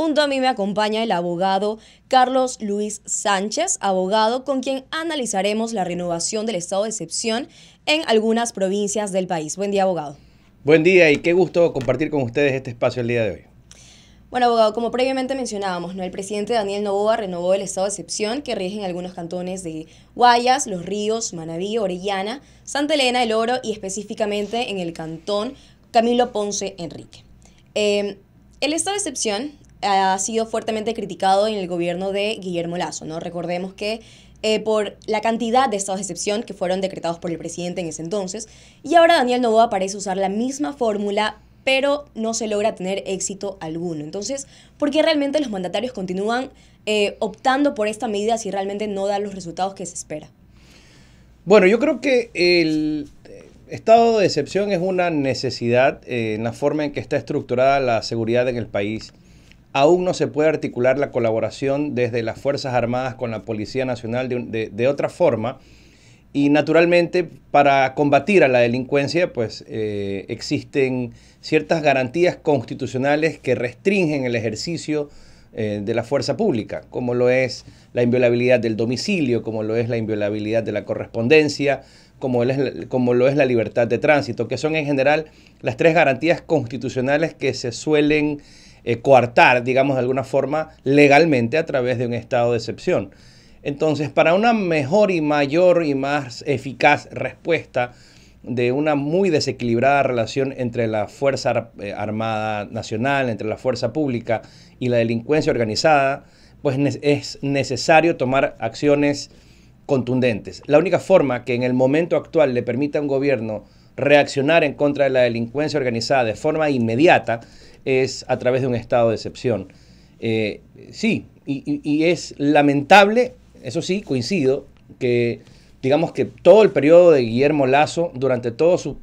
Junto a mí me acompaña el abogado Carlos Luis Sánchez, abogado con quien analizaremos la renovación del estado de excepción en algunas provincias del país. Buen día, abogado. Buen día y qué gusto compartir con ustedes este espacio el día de hoy. Bueno, abogado, como previamente mencionábamos, el presidente Daniel Novoa renovó el estado de excepción que rige en algunos cantones de Guayas, Los Ríos, Manaví, Orellana, Santa Elena, El Oro y específicamente en el cantón Camilo Ponce Enrique. Eh, el estado de excepción ha sido fuertemente criticado en el gobierno de Guillermo Lazo. ¿no? Recordemos que eh, por la cantidad de estados de excepción que fueron decretados por el presidente en ese entonces, y ahora Daniel Novoa parece usar la misma fórmula pero no se logra tener éxito alguno. Entonces, ¿por qué realmente los mandatarios continúan eh, optando por esta medida si realmente no da los resultados que se espera? Bueno, yo creo que el estado de excepción es una necesidad eh, en la forma en que está estructurada la seguridad en el país aún no se puede articular la colaboración desde las Fuerzas Armadas con la Policía Nacional de, otra forma. Y naturalmente para combatir a la delincuencia pues eh, existen ciertas garantías constitucionales que restringen el ejercicio eh, de la fuerza pública, como lo es la inviolabilidad del domicilio, como lo es la inviolabilidad de la correspondencia, como, como lo es la libertad de tránsito, que son en general las tres garantías constitucionales que se suelen eh, coartar, digamos de alguna forma, legalmente a través de un estado de excepción. Entonces, para una mejor y mayor y más eficaz respuesta de una muy desequilibrada relación entre la Fuerza eh, Armada Nacional, entre la Fuerza Pública y la delincuencia organizada, pues es necesario tomar acciones contundentes. La única forma que en el momento actual le permita a un gobierno reaccionar en contra de la delincuencia organizada de forma inmediata es a través de un estado de excepción. Eh, sí, y, es lamentable, eso sí, coincido, que digamos que todo el periodo de Guillermo Lazo, durante toda su,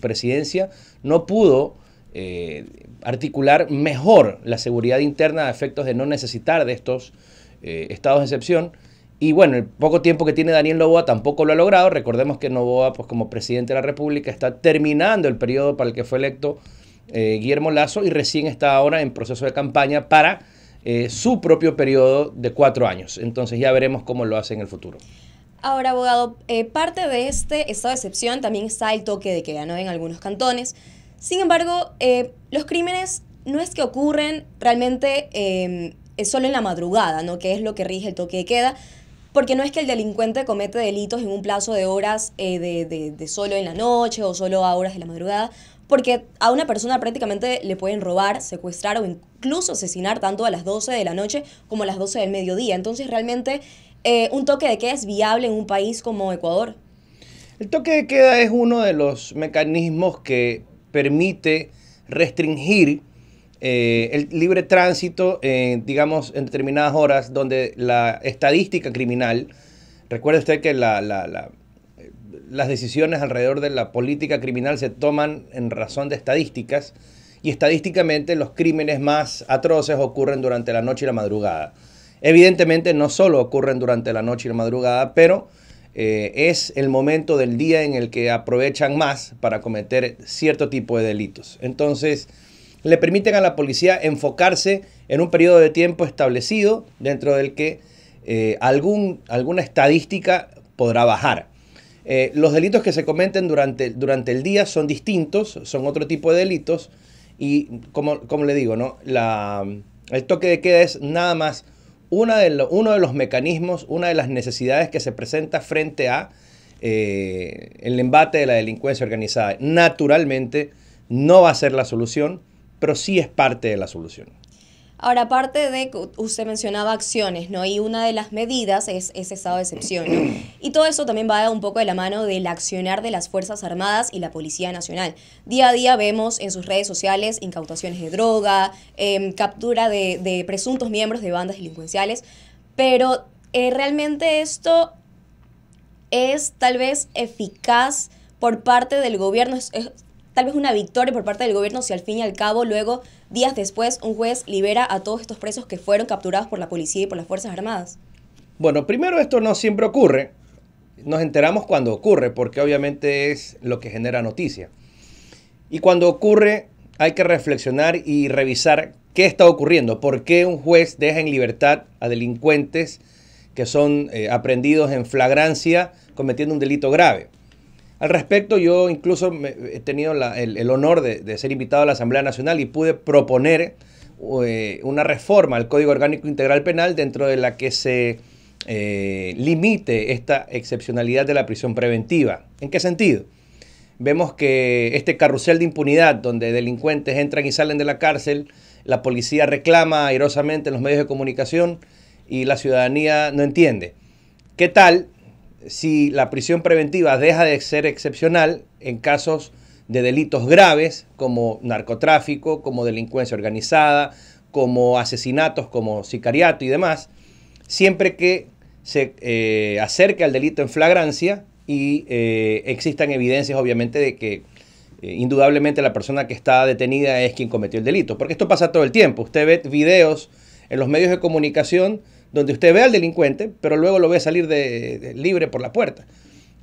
presidencia, no pudo eh, articular mejor la seguridad interna a efectos de no necesitar de estos eh, estados de excepción. Y bueno, el poco tiempo que tiene Daniel Novoa tampoco lo ha logrado. Recordemos que Novoa, pues como presidente de la República, está terminando el periodo para el que fue electo eh, Guillermo Lazo, y recién está ahora en proceso de campaña para eh, su propio periodo de cuatro años. Entonces ya veremos cómo lo hace en el futuro. Ahora, abogado, eh, parte de este estado excepción también está el toque de queda, ¿no? En algunos cantones. Sin embargo, los crímenes no es que ocurren realmente solo en la madrugada, ¿no? Que es lo que rige el toque de queda porque no es que el delincuente comete delitos en un plazo de horas de, solo en la noche o solo a horas de la madrugada, porque a una persona prácticamente le pueden robar, secuestrar o incluso asesinar tanto a las 12 de la noche como a las 12 del mediodía. Entonces realmente eh, un toque de queda es viable en un país como Ecuador. El toque de queda es uno de los mecanismos que permite restringir eh, el libre tránsito, digamos, en determinadas horas donde la estadística criminal, recuerde usted que la, la, la las decisiones alrededor de la política criminal se toman en razón de estadísticas y estadísticamente los crímenes más atroces ocurren durante la noche y la madrugada. Evidentemente no solo ocurren durante la noche y la madrugada, pero eh, es el momento del día en el que aprovechan más para cometer cierto tipo de delitos. Entonces, le permiten a la policía enfocarse en un periodo de tiempo establecido dentro del que eh, algún, alguna estadística podrá bajar. Eh, los delitos que se cometen durante, durante el día son distintos, son otro tipo de delitos. Y como, le digo, ¿no? el toque de queda es nada más una de uno de los mecanismos, una de las necesidades que se presenta frente a eh, el embate de la delincuencia organizada. Naturalmente, no va a ser la solución, pero sí es parte de la solución. Ahora, aparte de que usted mencionaba acciones, ¿no? Y una de las medidas es ese estado de excepción, ¿no? Y todo eso también va un poco de la mano del accionar de las Fuerzas Armadas y la Policía Nacional. Día a día vemos en sus redes sociales incautaciones de droga, em, captura de, presuntos miembros de bandas delincuenciales, pero eh, realmente esto es tal vez eficaz por parte del gobierno, es, tal vez una victoria por parte del gobierno si al fin y al cabo luego Días después, un juez libera a todos estos presos que fueron capturados por la policía y por las Fuerzas Armadas. Bueno, primero esto no siempre ocurre. Nos enteramos cuando ocurre, porque obviamente es lo que genera noticia. Y cuando ocurre, hay que reflexionar y revisar qué está ocurriendo, por qué un juez deja en libertad a delincuentes que son eh, aprendidos en flagrancia cometiendo un delito grave. Al respecto, yo incluso he tenido el, honor de, ser invitado a la Asamblea Nacional y pude proponer eh, una reforma al Código Orgánico Integral Penal dentro de la que se eh, limite esta excepcionalidad de la prisión preventiva. ¿En qué sentido? Vemos que este carrusel de impunidad donde delincuentes entran y salen de la cárcel, la policía reclama airosamente en los medios de comunicación y la ciudadanía no entiende. ¿Qué tal si la prisión preventiva deja de ser excepcional en casos de delitos graves como narcotráfico, como delincuencia organizada, como asesinatos, como sicariato y demás, siempre que se eh, acerque al delito en flagrancia y eh, existan evidencias obviamente de que eh, indudablemente la persona que está detenida es quien cometió el delito, porque esto pasa todo el tiempo, usted ve videos en los medios de comunicación donde usted ve al delincuente, pero luego lo ve salir de, libre por la puerta.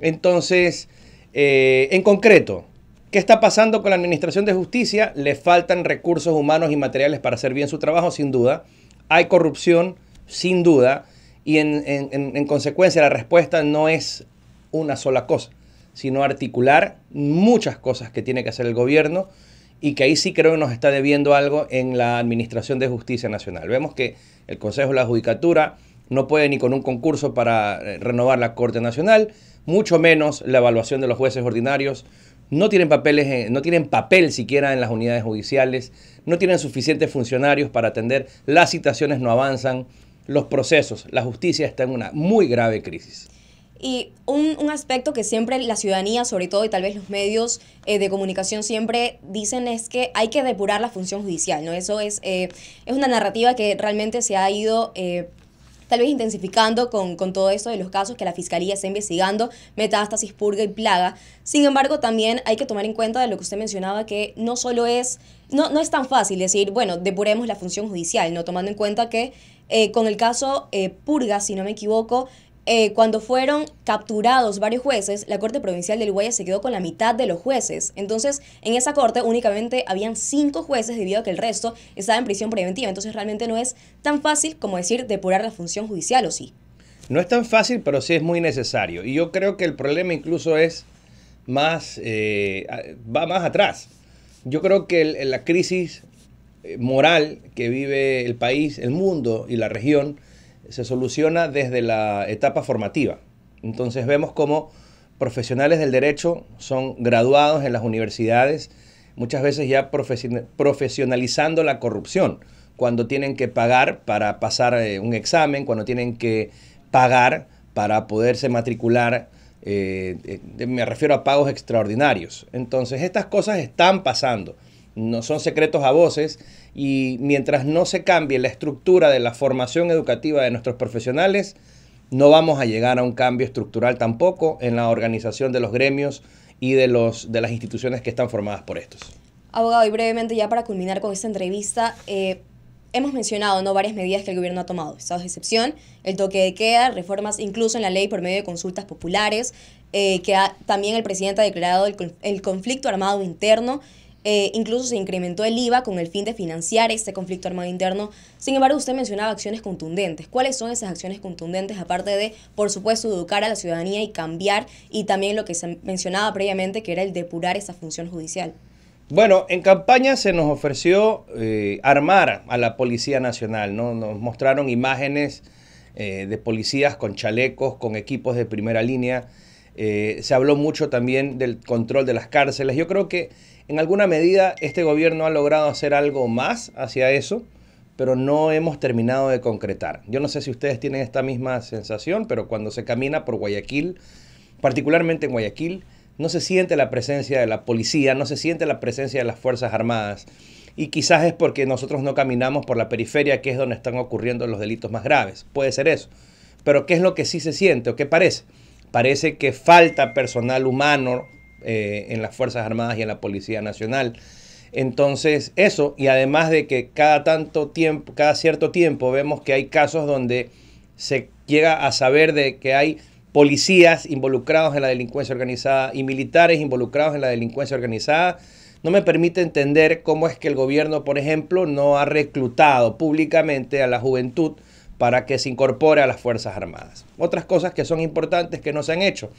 Entonces, eh, en concreto, ¿qué está pasando con la Administración de Justicia? Le faltan recursos humanos y materiales para hacer bien su trabajo, sin duda. Hay corrupción, sin duda. Y en, en consecuencia, la respuesta no es una sola cosa, sino articular muchas cosas que tiene que hacer el gobierno y que ahí sí creo que nos está debiendo algo en la Administración de Justicia Nacional. Vemos que el Consejo de la Judicatura no puede ni con un concurso para eh, renovar la Corte Nacional, mucho menos la evaluación de los jueces ordinarios. No tienen, papeles, no tienen papel siquiera en las unidades judiciales, no tienen suficientes funcionarios para atender, las citaciones no avanzan, los procesos, la justicia está en una muy grave crisis. Y un, aspecto que siempre la ciudadanía, sobre todo, y tal vez los medios eh, de comunicación siempre dicen es que hay que depurar la función judicial, ¿no? Eso es, eh, es una narrativa que realmente se ha ido... Eh, tal vez intensificando con, todo esto de los casos que la Fiscalía está investigando, metástasis, purga y plaga. Sin embargo, también hay que tomar en cuenta de lo que usted mencionaba, que no solo es, no, no es tan fácil decir, bueno, depuremos la función judicial, no tomando en cuenta que con el caso Purga, si no me equivoco, eh, cuando fueron capturados varios jueces, la Corte Provincial del Uruguay se quedó con la mitad de los jueces. Entonces, en esa corte únicamente habían cinco jueces debido a que el resto estaba en prisión preventiva. Entonces, realmente no es tan fácil como decir depurar la función judicial, ¿o sí? No es tan fácil, pero sí es muy necesario. Y yo creo que el problema incluso es más, eh, va más atrás. Yo creo que la crisis eh, moral que vive el país, el mundo y la región se soluciona desde la etapa formativa. Entonces vemos como profesionales del derecho son graduados en las universidades, muchas veces ya profesionalizando la corrupción, cuando tienen que pagar para pasar eh, un examen, cuando tienen que pagar para poderse matricular, eh, eh, me refiero a pagos extraordinarios. Entonces estas cosas están pasando no son secretos a voces, y mientras no se cambie la estructura de la formación educativa de nuestros profesionales, no vamos a llegar a un cambio estructural tampoco en la organización de los gremios y de, los, de las instituciones que están formadas por estos. Abogado, y brevemente ya para culminar con esta entrevista, eh, hemos mencionado ¿no? varias medidas que el gobierno ha tomado, estados de excepción, el toque de queda, reformas incluso en la ley por medio de consultas populares, eh, que también el presidente ha declarado el conflicto armado interno eh, incluso se incrementó el IVA con el fin de financiar este conflicto armado interno. Sin embargo, usted mencionaba acciones contundentes. ¿Cuáles son esas acciones contundentes, aparte de, por supuesto, educar a la ciudadanía y cambiar, y también lo que se mencionaba previamente, que era el depurar esa función judicial? Bueno, en campaña se nos ofreció eh, armar a la Policía Nacional, Nos mostraron imágenes eh, de policías con chalecos, con equipos de primera línea. se habló mucho también del control de las cárceles. Yo creo que en alguna medida este gobierno ha logrado hacer algo más hacia eso, pero no hemos terminado de concretar. Yo no sé si ustedes tienen esta misma sensación, pero cuando se camina por Guayaquil, particularmente en Guayaquil, no se siente la presencia de la policía, no se siente la presencia de las Fuerzas Armadas. Y quizás es porque nosotros no caminamos por la periferia, que es donde están ocurriendo los delitos más graves. Puede ser eso. Pero ¿qué es lo que sí se siente o qué parece? Parece que falta personal humano eh, en las Fuerzas Armadas y en la Policía Nacional. Entonces, eso, y además de que cada tanto tiempo, cada cierto tiempo vemos que hay casos donde se llega a saber de que hay policías involucrados en la delincuencia organizada y militares involucrados en la delincuencia organizada, no me permite entender cómo es que el gobierno, por ejemplo, no ha reclutado públicamente a la juventud para que se incorpore a las Fuerzas Armadas. Otras cosas que son importantes que no se han hecho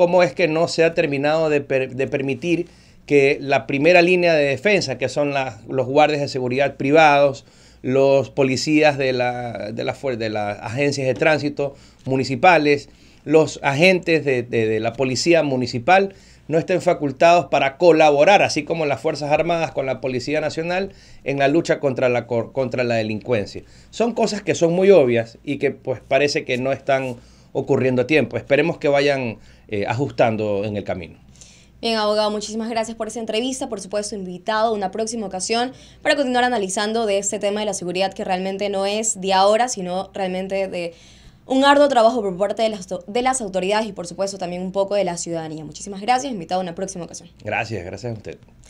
cómo es que no se ha terminado de, permitir que la primera línea de defensa, que son los guardias de seguridad privados, los policías de, la, de las agencias de tránsito municipales, los agentes de, la policía municipal no estén facultados para colaborar, así como las Fuerzas Armadas con la Policía Nacional, en la lucha contra la, contra la delincuencia. Son cosas que son muy obvias y que pues parece que no están ocurriendo a tiempo. Esperemos que vayan eh, ajustando en el camino. Bien, abogado, muchísimas gracias por esa entrevista. Por supuesto, invitado a una próxima ocasión para continuar analizando de este tema de la seguridad que realmente no es de ahora, sino realmente de un arduo trabajo por parte de las, de las autoridades y, por supuesto, también un poco de la ciudadanía. Muchísimas gracias. Invitado a una próxima ocasión. Gracias, gracias a usted.